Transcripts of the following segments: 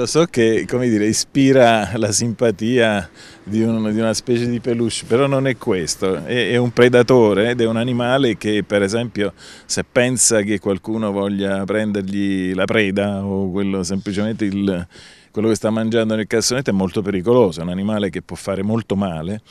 Lo so che dire, ispira la simpatia di, un, di, una specie di peluche, però non è questo, è, è, un predatore ed è un animale che per esempio se pensa che qualcuno voglia prendergli la preda o quello, semplicemente il, quello che sta mangiando nel cassonetto è molto pericoloso, è un animale che può fare molto male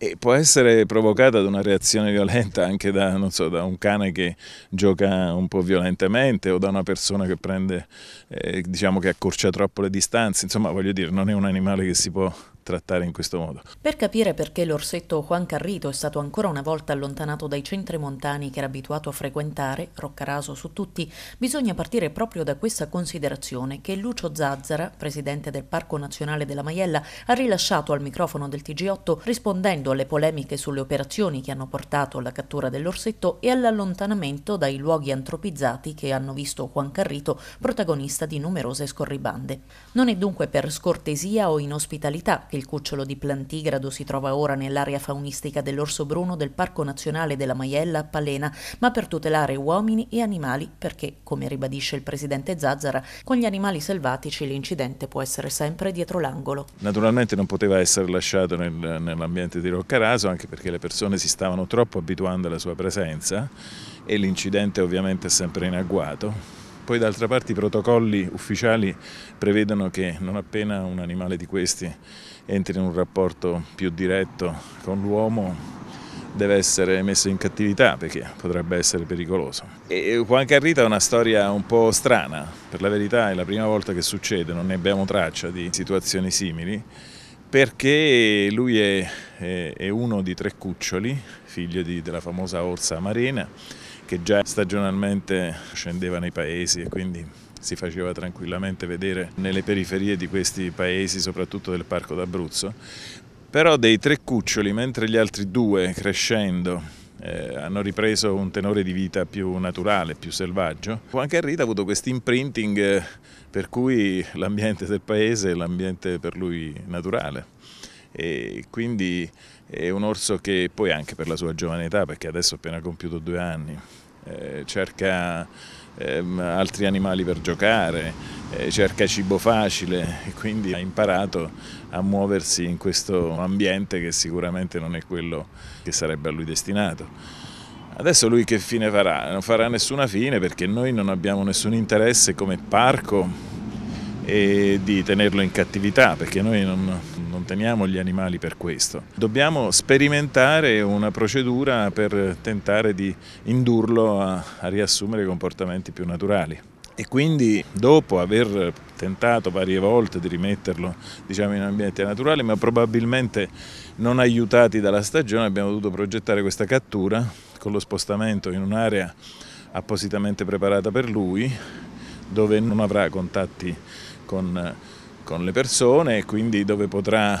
e può essere provocata da una reazione violenta anche da, so, da, un cane che gioca un po' violentemente o da una persona che prende, eh, diciamo che accorcia troppo le distanze, insomma voglio dire non è un animale che si può trattare in questo modo. Per capire perché l'orsetto Juan Carrito è stato ancora una volta allontanato dai centri montani che era abituato a frequentare, Roccaraso su tutti, bisogna partire proprio da questa considerazione che Lucio Zazzara, presidente del Parco Nazionale della Maiella, ha rilasciato al microfono del TG8 rispondendo alle polemiche sulle operazioni che hanno portato alla cattura dell'orsetto e all'allontanamento dai luoghi antropizzati che hanno visto Juan Carrito protagonista di numerose scorribande. Non è dunque per scortesia o inospitalità che il cucciolo di Plantigrado si trova ora nell'area faunistica dell'orso bruno del Parco Nazionale della Maiella a Palena, ma per tutelare uomini e animali perché, come ribadisce il presidente Zazzara, con gli animali selvatici l'incidente può essere sempre dietro l'angolo. Naturalmente non poteva essere lasciato nel, nell'ambiente di Roccaraso anche perché le persone si stavano troppo abituando alla sua presenza e l'incidente ovviamente è sempre in agguato poi d'altra parte i protocolli ufficiali prevedono che non appena un animale di questi entri in un rapporto più diretto con l'uomo deve essere messo in cattività perché potrebbe essere pericoloso. E Juan Carrita è una storia un po' strana, per la verità è la prima volta che succede, non ne abbiamo traccia di situazioni simili perché lui è, è, è, uno di tre cuccioli, figlio di, della famosa orsa marina, che già stagionalmente scendeva nei paesi e quindi si faceva tranquillamente vedere nelle periferie di questi paesi, soprattutto del Parco d'Abruzzo. Però dei tre cuccioli, mentre gli altri due crescendo eh, hanno ripreso un tenore di vita più naturale, più selvaggio. Anche Juan Carrita ha avuto questo imprinting eh, per cui l'ambiente del paese è l'ambiente per lui naturale e quindi è un orso che poi anche per la sua giovane età, perché adesso ha appena compiuto due anni, eh, cerca ehm, altri animali per giocare, eh, cerca cibo facile e quindi ha imparato a muoversi in questo ambiente che sicuramente non è quello che sarebbe a lui destinato. Adesso lui che fine farà? Non farà nessuna fine perché noi non abbiamo nessun interesse come parco di tenerlo in cattività perché noi non, non teniamo gli animali per questo. Dobbiamo sperimentare una procedura per tentare di indurlo a, a riassumere comportamenti più naturali. E quindi dopo aver tentato varie volte di rimetterlo diciamo, in ambiente naturale, ma probabilmente non aiutati dalla stagione, abbiamo dovuto progettare questa cattura con lo spostamento in un'area appositamente preparata per lui, dove non avrà contatti con, con le persone e quindi dove potrà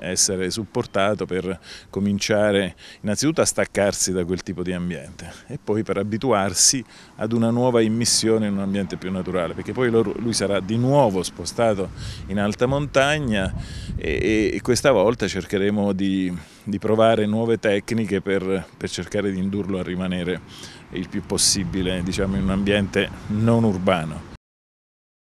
essere supportato per cominciare innanzitutto a staccarsi da quel tipo di ambiente e poi per abituarsi ad una nuova immissione in un ambiente più naturale, perché poi lui sarà di nuovo spostato in alta montagna e, questa volta cercheremo di, di provare nuove tecniche per, per, cercare di indurlo a rimanere il più possibile diciamo, in un ambiente non urbano.